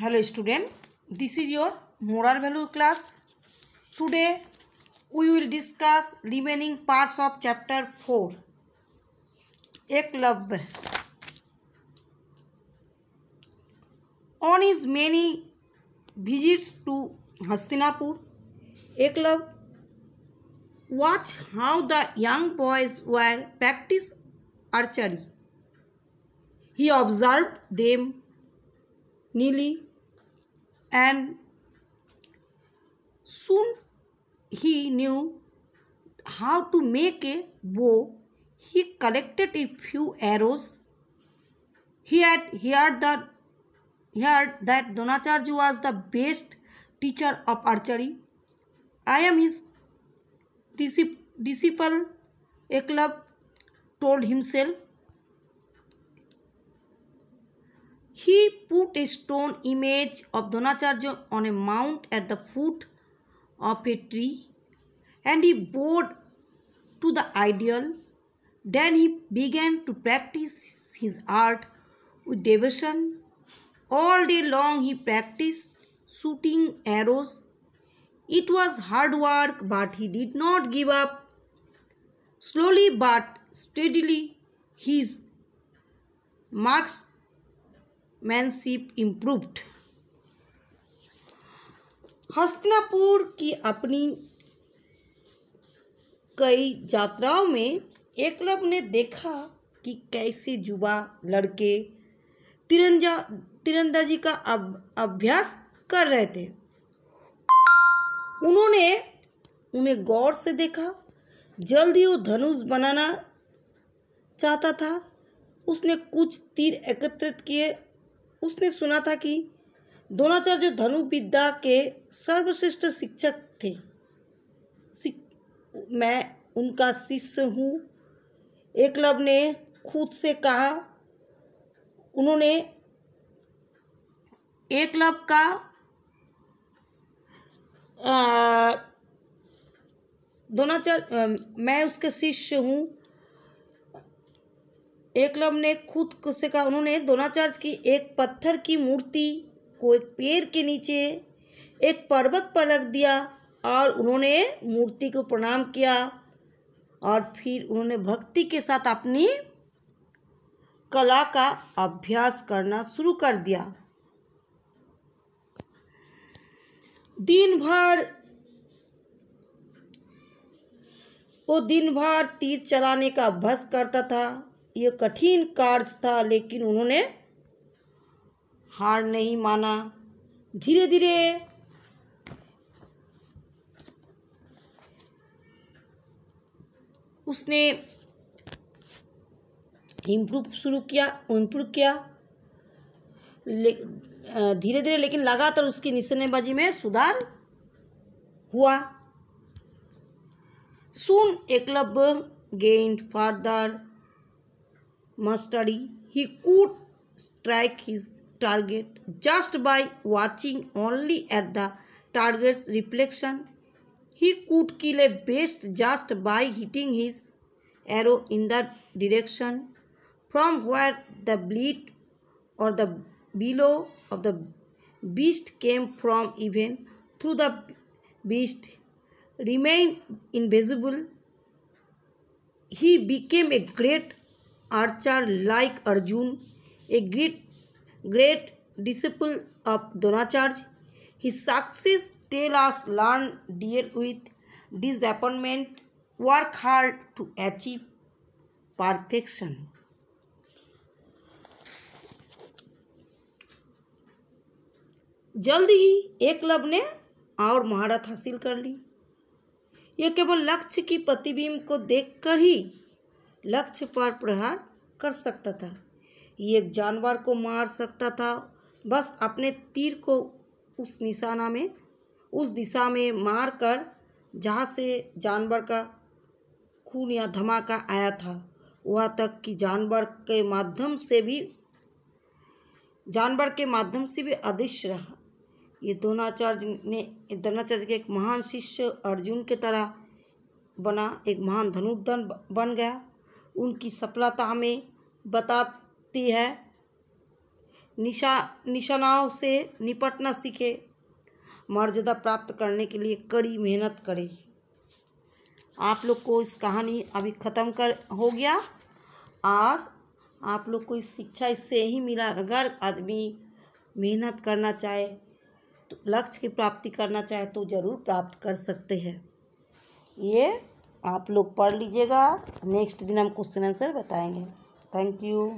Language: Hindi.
Hello student this is your moral value class today we will discuss remaining parts of chapter four Eklavya on his many visits to Hastinapur Eklavya watch how the young boys were practice archery he observe them Nili and soon he knew how to make a bow. He collected a few arrows. He had heard that, heard that Donacharya was the best teacher of archery. I am his disciple, a club told himself. He put a stone image of Dronacharya on a mount at the foot of a tree and he bowed to the ideal. Then he began to practice his art with devotion. All day long he practiced shooting arrows. It was hard work, but he did not give up. Slowly but steadily, his marks manship improved Hastinapur की अपनी कई यात्राओं में एकलव ने देखा कि कैसे युवा लड़के तिरंजा तिरंदाजी का अभ्यास कर रहे थे उन्होंने उन्हें गौर से देखा जल्दी वो धनुष बनाना चाहता था उसने कुछ तीर एकत्रित किए उसने सुना था कि द्रोणाचार्य धनु विद्या के सर्वश्रेष्ठ शिक्षक थे सिक, मैं उनका शिष्य हूँ एकलव ने खुद से कहा उन्होंने एकलव का दोनाचार मैं उसके शिष्य हूँ एकलम ने खुद से कहा उन्होंने दोनाचार्य की एक पत्थर की मूर्ति को एक पेड़ के नीचे एक पर्वत पर रख दिया और उन्होंने मूर्ति को प्रणाम किया और फिर उन्होंने भक्ति के साथ अपनी कला का अभ्यास करना शुरू कर दिया दिन भर वो दिन भर तीर चलाने का अभ्यास करता था ये कठिन कार्य था लेकिन उन्होंने हार नहीं माना धीरे धीरे उसने इम्प्रूव शुरू किया इम्प्रूव किया ले धीरे धीरे लेकिन लगातार उसकी निशानेबाजी में सुधार हुआ सुन eklavya गेंद further mastery, he could strike his target just by watching only at the target's reflection. He could kill a beast just by hitting his arrow in the direction from where the bleed or the below of the beast came from even through the beast remained invisible. He became a great archer like Arjun a great great disciple of Dronacharya his success tells us learn dear youth this meant work hard to achieve perfection जल्द ही एक लव ने और महारत हासिल कर ली ये केवल लक्ष्य की प्रतिबिंब को देखकर ही लक्ष्य पर प्रहार कर सकता था ये एक जानवर को मार सकता था बस अपने तीर को उस निशाना में उस दिशा में मार कर जहाँ से जानवर का खून या धमाका आया था वहाँ तक कि जानवर के माध्यम से भी जानवर के माध्यम से भी अदृश्य रहा ये द्रोणाचार्य ने द्रोणाचार्य के एक महान शिष्य अर्जुन के तरह बना एक महान धनुर्धन बन गया उनकी सफलता हमें बताती है निशा निशानाओं से निपटना सीखे मर्यादा प्राप्त करने के लिए कड़ी मेहनत करें आप लोग को इस कहानी अभी ख़त्म कर हो गया और आप लोग को इस शिक्षा इससे ही मिला अगर आदमी मेहनत करना चाहे तो लक्ष्य की प्राप्ति करना चाहे तो ज़रूर प्राप्त कर सकते हैं ये आप लोग पढ़ लीजिएगा नेक्स्ट दिन हम क्वेश्चन आंसर बताएंगे थैंक यू